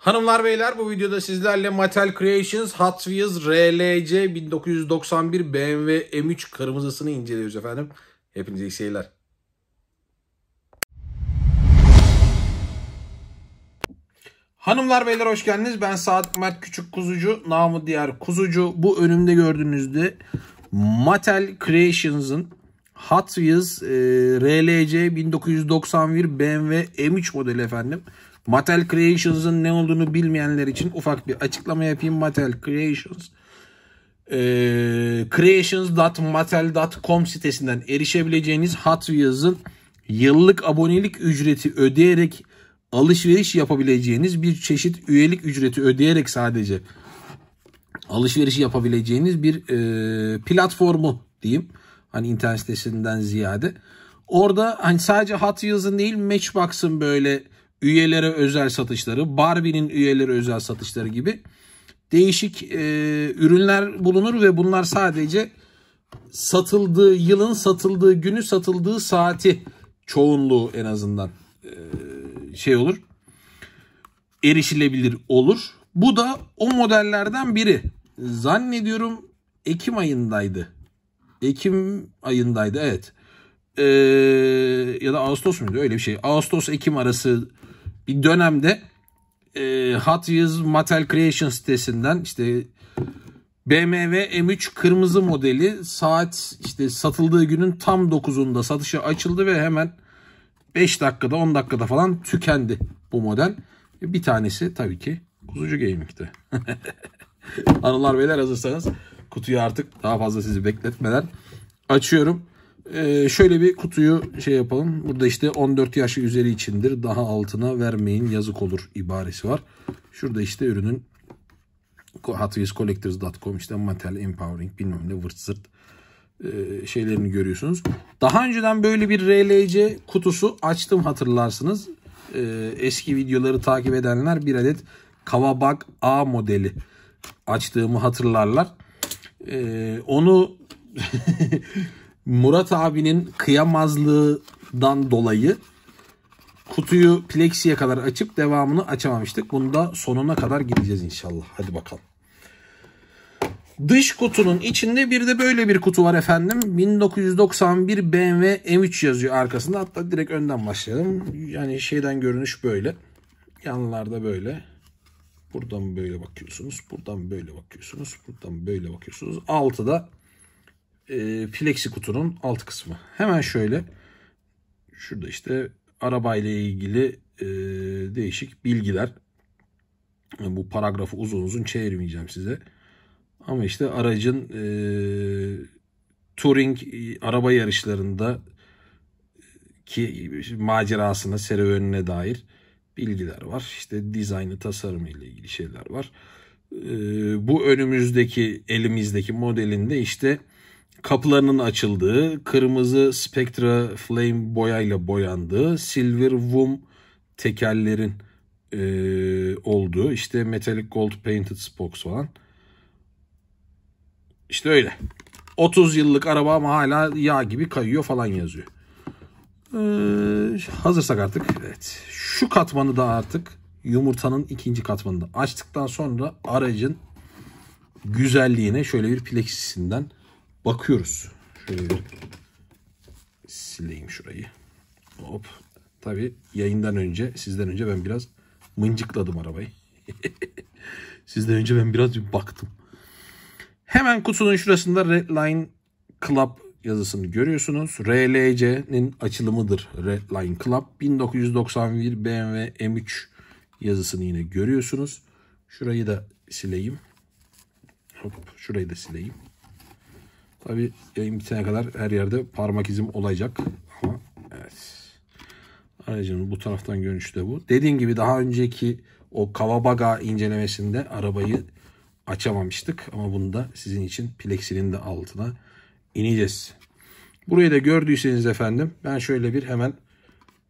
Hanımlar beyler bu videoda sizlerle Mattel Creations Hot Wheels RLC 1991 BMW M3 kırmızısını inceliyoruz efendim. Hepinize iyi seyirler. Hanımlar beyler hoş geldiniz. Ben Sadık Mert Küçük Kuzucu, namı diğer Kuzucu. Bu önümde gördüğünüzde Mattel Creations'ın Hot Wheels e, RLC 1991 BMW M3 modeli efendim. Mattel Creations'ın ne olduğunu bilmeyenler için ufak bir açıklama yapayım. Mattel Creations e, creations.mattel.com sitesinden erişebileceğiniz Hot Wheels'ın yıllık abonelik ücreti ödeyerek alışveriş yapabileceğiniz bir çeşit üyelik ücreti ödeyerek sadece alışveriş yapabileceğiniz bir e, platformu diyeyim. Hani internet sitesinden ziyade. Orada hani sadece Hot Wheels'ın değil Matchbox'ın böyle üyelere özel satışları, Barbie'nin üyelere özel satışları gibi değişik e, ürünler bulunur ve bunlar sadece satıldığı yılın satıldığı günü satıldığı saati çoğunluğu en azından e, şey olur. Erişilebilir olur. Bu da o modellerden biri. Zannediyorum Ekim ayındaydı. Ekim ayındaydı evet. Ee, ya da Ağustos muydu öyle bir şey. Ağustos-Ekim arası bir dönemde e, Hot Wheels Mattel Creation sitesinden işte BMW M3 kırmızı modeli saat işte satıldığı günün tam 9'unda satışa açıldı ve hemen 5 dakikada 10 dakikada falan tükendi bu model. Bir tanesi tabii ki Kuzucu Gaming'ti. Anılar beyler hazırsanız kutuyu artık daha fazla sizi bekletmeden açıyorum. Ee, şöyle bir kutuyu şey yapalım. Burada işte 14 yaş üzeri içindir. Daha altına vermeyin yazık olur ibaresi var. Şurada işte ürünün hotwheelscollectors.com işte Mattel Empowering bilmem ne vırt zırt e, şeylerini görüyorsunuz. Daha önceden böyle bir RLC kutusu açtım hatırlarsınız. E, eski videoları takip edenler bir adet Kavabak A modeli açtığımı hatırlarlar. E, onu Murat abinin kıyamazlığından dolayı kutuyu plexiye kadar açıp devamını açamamıştık. Bunda sonuna kadar gideceğiz inşallah. Hadi bakalım. Dış kutunun içinde bir de böyle bir kutu var efendim. 1991 BMW M3 yazıyor arkasında. Hatta direkt önden başlayalım. Yani şeyden görünüş böyle. Yanlarda böyle. Buradan böyle bakıyorsunuz. Buradan böyle bakıyorsunuz. Buradan böyle bakıyorsunuz. da e, flexi kutunun alt kısmı. Hemen şöyle şurada işte arabayla ilgili e, değişik bilgiler. E, bu paragrafı uzun uzun çevirmeyeceğim size. Ama işte aracın e, touring e, araba yarışlarında ki macerasına, serüvenine dair bilgiler var. İşte dizaynı, tasarımı ile ilgili şeyler var. E, bu önümüzdeki, elimizdeki modelinde işte kapılarının açıldığı, kırmızı Spectra Flame boyayla boyandığı, Silver Woom tekerlerin e, olduğu, işte Metallic Gold Painted Spokes falan. İşte öyle. 30 yıllık araba ama hala yağ gibi kayıyor falan yazıyor. Ee, hazırsak artık evet. Şu katmanı da artık yumurtanın ikinci katmanında açtıktan sonra aracın güzelliğine şöyle bir plexisinden bakıyoruz. Şöyle bir sileyim şurayı. Hop. Tabii yayından önce, sizden önce ben biraz mıncıkladım arabayı. sizden önce ben biraz bir baktım. Hemen kutunun şurasında Redline Club yazısını görüyorsunuz. RLC'nin açılımıdır Redline Club. 1991 BMW M3 yazısını yine görüyorsunuz. Şurayı da sileyim. Hop şurayı da sileyim. Tabi yayın bitene kadar her yerde parmak izim olacak. Ama evet. Aracımız bu taraftan görünüşü de bu. Dediğim gibi daha önceki o kavabaga incelemesinde arabayı açamamıştık. Ama bunu da sizin için plexinin de altına ineceğiz. Burayı da gördüyseniz efendim ben şöyle bir hemen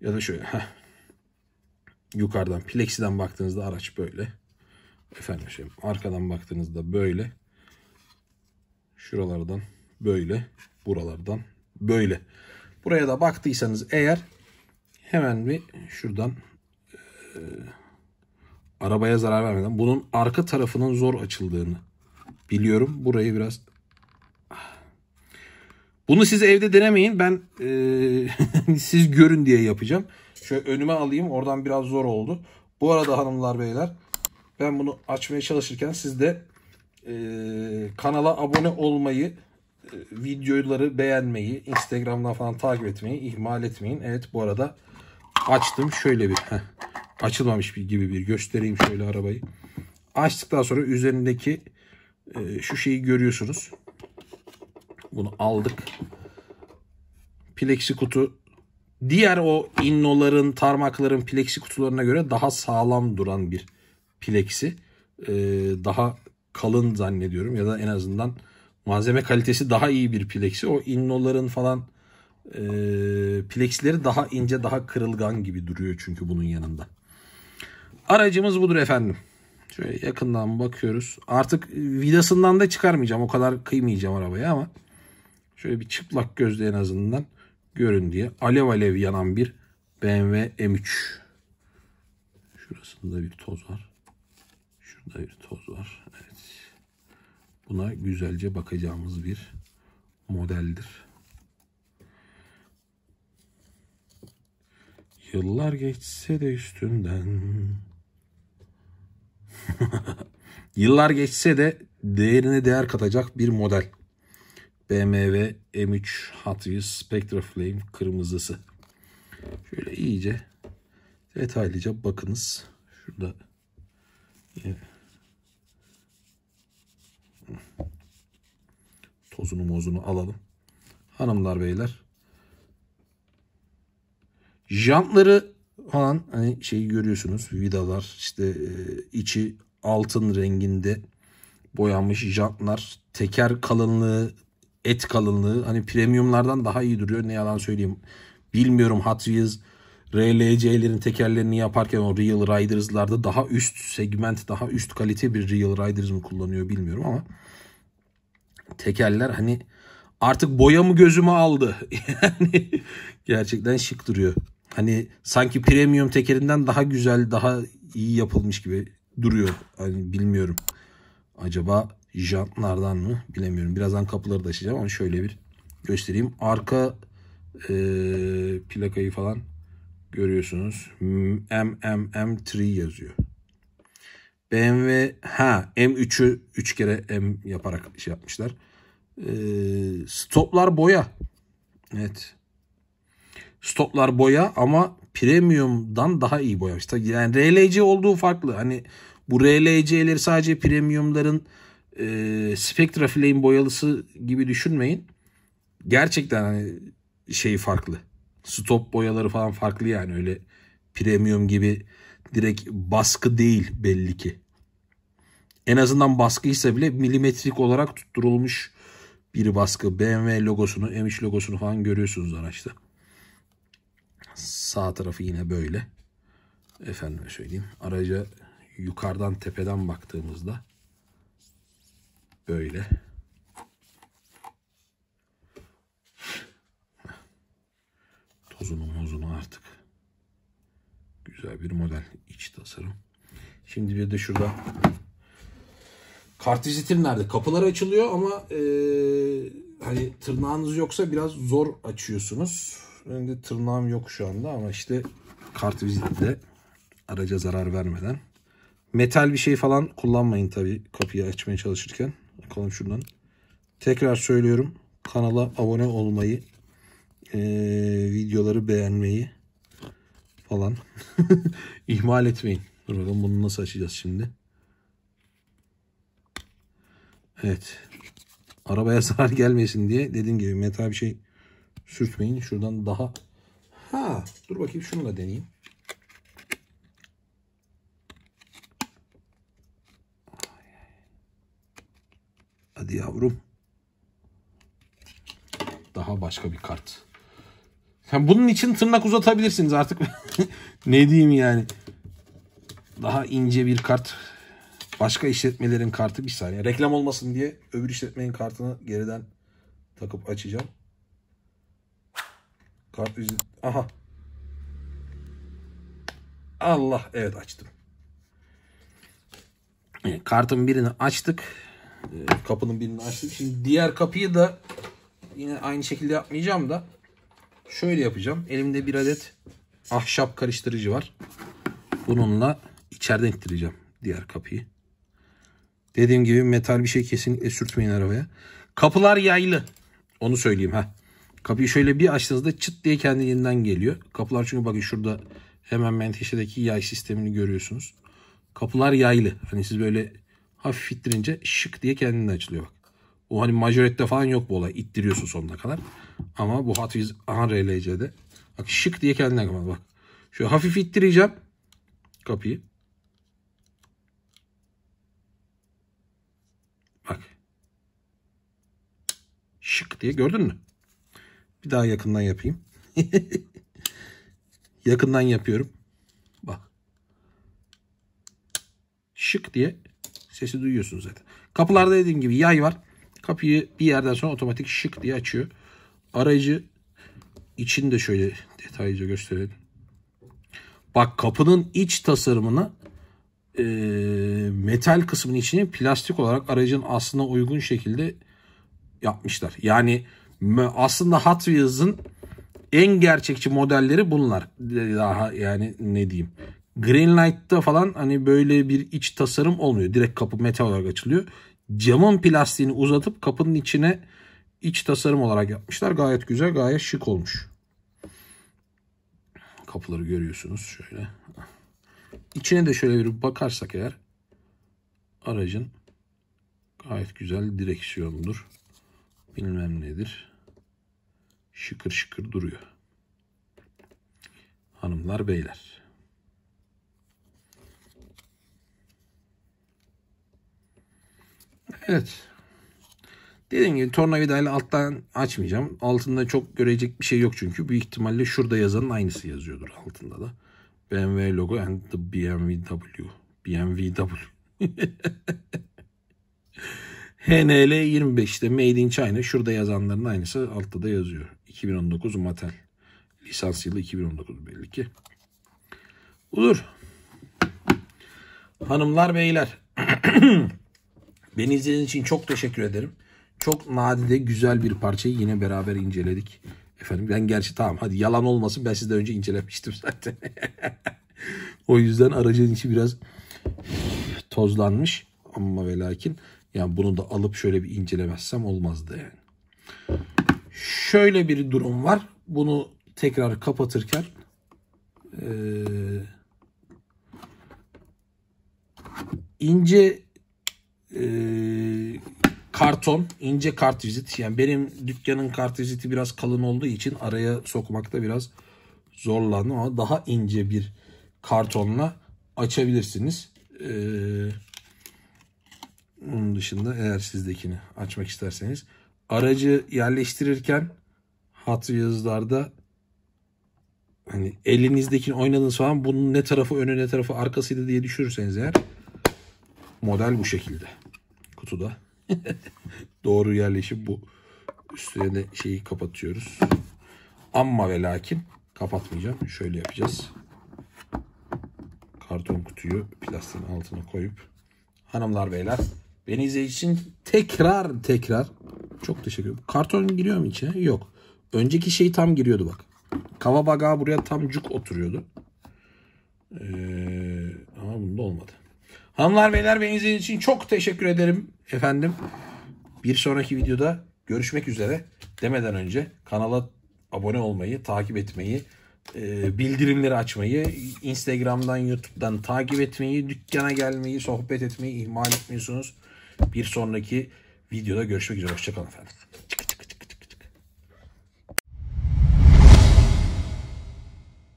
ya da şöyle heh, yukarıdan Plexiden baktığınızda araç böyle. Efendim şimdi şey, arkadan baktığınızda böyle. Şuralardan böyle. Buralardan böyle. Buraya da baktıysanız eğer hemen bir şuradan e, arabaya zarar vermeden bunun arka tarafının zor açıldığını biliyorum. Burayı biraz ah. bunu siz evde denemeyin. Ben e, siz görün diye yapacağım. Şöyle önüme alayım. Oradan biraz zor oldu. Bu arada hanımlar beyler ben bunu açmaya çalışırken siz de e, kanala abone olmayı e, videoları beğenmeyi, Instagram'dan falan takip etmeyi ihmal etmeyin. Evet bu arada açtım. Şöyle bir heh, açılmamış bir gibi bir göstereyim şöyle arabayı. Açtıktan sonra üzerindeki e, şu şeyi görüyorsunuz. Bunu aldık. Plexi kutu diğer o innoların, tarmakların plexi kutularına göre daha sağlam duran bir plexi. E, daha kalın zannediyorum ya da en azından malzeme kalitesi daha iyi bir plexi. O innoların falan e, plexleri daha ince, daha kırılgan gibi duruyor çünkü bunun yanında. Aracımız budur efendim. Şöyle yakından bakıyoruz. Artık vidasından da çıkarmayacağım. O kadar kıymayacağım arabaya ama şöyle bir çıplak gözle en azından görün diye. Alev alev yanan bir BMW M3. Şurasında bir toz var. Şurada bir toz var. Evet buna güzelce bakacağımız bir modeldir. Yıllar geçse de üstünden Yıllar geçse de değerine değer katacak bir model. BMW M3 Hot Wheels Spectra Flame kırmızısı. Şöyle iyice detaylıca bakınız. Şurada yine tozunu mozunu alalım. Hanımlar beyler. Jantları falan hani şeyi görüyorsunuz vidalar işte e, içi altın renginde boyanmış jantlar teker kalınlığı et kalınlığı hani premiumlardan daha iyi duruyor ne yalan söyleyeyim bilmiyorum Hot Wheels RLC'lerin tekerlerini yaparken o Real Riders'larda daha üst segment daha üst kalite bir Real Riders mı kullanıyor bilmiyorum ama tekerler hani artık boya mı gözüme aldı. yani gerçekten şık duruyor. Hani sanki premium tekerinden daha güzel, daha iyi yapılmış gibi duruyor. Hani bilmiyorum. Acaba jantlardan mı? Bilemiyorum. Birazdan kapıları da açacağım ama şöyle bir göstereyim. Arka e, plakayı falan görüyorsunuz. MMM3 yazıyor. BMW ha M3'ü 3 kere M yaparak şey yapmışlar. E, stoplar boya. Evet. Stoplar boya ama premiumdan daha iyi boya boyamış. Yani RLC olduğu farklı. Hani bu RLC'leri sadece premiumların e, Spectra Flame boyalısı gibi düşünmeyin. Gerçekten hani şey farklı. Stop boyaları falan farklı yani öyle premium gibi direkt baskı değil belli ki. En azından baskıysa bile milimetrik olarak tutturulmuş bir baskı. BMW logosunu, M3 logosunu falan görüyorsunuz araçta. Sağ tarafı yine böyle. Efendime söyleyeyim. Araca yukarıdan tepeden baktığımızda böyle. Tozunu mozunu artık. Güzel bir model iç tasarım. Şimdi bir de şurada Kartvizitim nerede? Kapılar açılıyor ama e, hani tırnağınız yoksa biraz zor açıyorsunuz. Ben de tırnağım yok şu anda ama işte kartvizitle araca zarar vermeden. Metal bir şey falan kullanmayın tabi kapıyı açmaya çalışırken. Bakalım şuradan. Tekrar söylüyorum. Kanala abone olmayı, e, videoları beğenmeyi falan ihmal etmeyin. Dur bakalım bunu nasıl açacağız şimdi. Evet. Arabaya zarar gelmesin diye dediğim gibi metal bir şey sürtmeyin. Şuradan daha ha dur bakayım şunu da deneyeyim. Hadi yavrum. Daha başka bir kart. Sen bunun için tırnak uzatabilirsiniz artık. ne diyeyim yani. Daha ince bir kart başka işletmelerin kartı bir saniye. Reklam olmasın diye öbür işletmenin kartını geriden takıp açacağım. Kart ücret. Aha. Allah evet açtım. kartın birini açtık. Ee, kapının birini açtık. Şimdi diğer kapıyı da yine aynı şekilde yapmayacağım da şöyle yapacağım. Elimde bir adet ahşap karıştırıcı var. Bununla içeriden ittireceğim diğer kapıyı. Dediğim gibi metal bir şey kesinlikle sürtmeyin arabaya. Kapılar yaylı. Onu söyleyeyim ha. Kapıyı şöyle bir açtığınızda çıt diye kendiliğinden geliyor. Kapılar çünkü bakın şurada hemen menteşedeki yay sistemini görüyorsunuz. Kapılar yaylı. Hani siz böyle hafif ittirince şık diye kendini açılıyor bak. O hani majorette falan yok bu olay. İttiriyorsun sonuna kadar. Ama bu Hot Wheels aha RLC'de. Bak şık diye kendinden kapat bak. Şöyle hafif ittireceğim kapıyı. şık diye gördün mü? Bir daha yakından yapayım. yakından yapıyorum. Bak. Şık diye sesi duyuyorsunuz zaten. Kapılarda dediğim gibi yay var. Kapıyı bir yerden sonra otomatik şık diye açıyor. Aracı için de şöyle detaylıca gösterelim. Bak kapının iç tasarımını e, metal kısmının içini plastik olarak aracın aslına uygun şekilde yapmışlar. Yani aslında Hot Wheels'ın en gerçekçi modelleri bunlar. Daha yani ne diyeyim. Greenlight'ta falan hani böyle bir iç tasarım olmuyor. Direkt kapı metal olarak açılıyor. Camın plastiğini uzatıp kapının içine iç tasarım olarak yapmışlar. Gayet güzel, gayet şık olmuş. Kapıları görüyorsunuz şöyle. İçine de şöyle bir bakarsak eğer aracın gayet güzel direksiyondur bilmem nedir. Şıkır şıkır duruyor. Hanımlar, beyler. Evet. Dediğim gibi tornavidayla alttan açmayacağım. Altında çok görecek bir şey yok çünkü. Büyük ihtimalle şurada yazanın aynısı yazıyordur altında da. BMW logo and the BMW. BMW. HNL 25'te Made in China şurada yazanların aynısı altta da yazıyor. 2019 Mattel. Lisans yılı 2019 belli ki. Olur. Hanımlar beyler. Beni izlediğiniz için çok teşekkür ederim. Çok nadide güzel bir parçayı yine beraber inceledik. Efendim ben gerçi tamam hadi yalan olmasın ben sizden önce incelemiştim zaten. o yüzden aracın içi biraz tozlanmış ama ve lakin yani bunu da alıp şöyle bir incelemezsem olmazdı yani. Şöyle bir durum var. Bunu tekrar kapatırken e, ince e, karton, ince kartvizit. Yani benim dükkanın kartviziti biraz kalın olduğu için araya sokmakta biraz zorlandım ama daha ince bir kartonla açabilirsiniz. Ee, onun dışında eğer sizdekini açmak isterseniz. Aracı yerleştirirken hat yazılarda hani elinizdekini oynadığınız falan bunun ne tarafı önü ne tarafı arkasıydı diye düşürürseniz eğer model bu şekilde. Kutuda. Doğru yerleşim bu. Üstüne şeyi kapatıyoruz. ama ve lakin kapatmayacağım. Şöyle yapacağız. Karton kutuyu plastiğin altına koyup hanımlar beyler Beni için tekrar tekrar çok teşekkür ederim. Karton giriyor mu içine? Yok. Önceki şey tam giriyordu bak. Kavabaga buraya tam cuk oturuyordu. Ee, ama bunda olmadı. Hanımlar beyler beni izlediğiniz için çok teşekkür ederim efendim. Bir sonraki videoda görüşmek üzere demeden önce kanala abone olmayı, takip etmeyi, e, bildirimleri açmayı, Instagram'dan, YouTube'dan takip etmeyi, dükkana gelmeyi, sohbet etmeyi ihmal etmiyorsunuz. Bir sonraki videoda görüşmek üzere. Hoşçakalın efendim.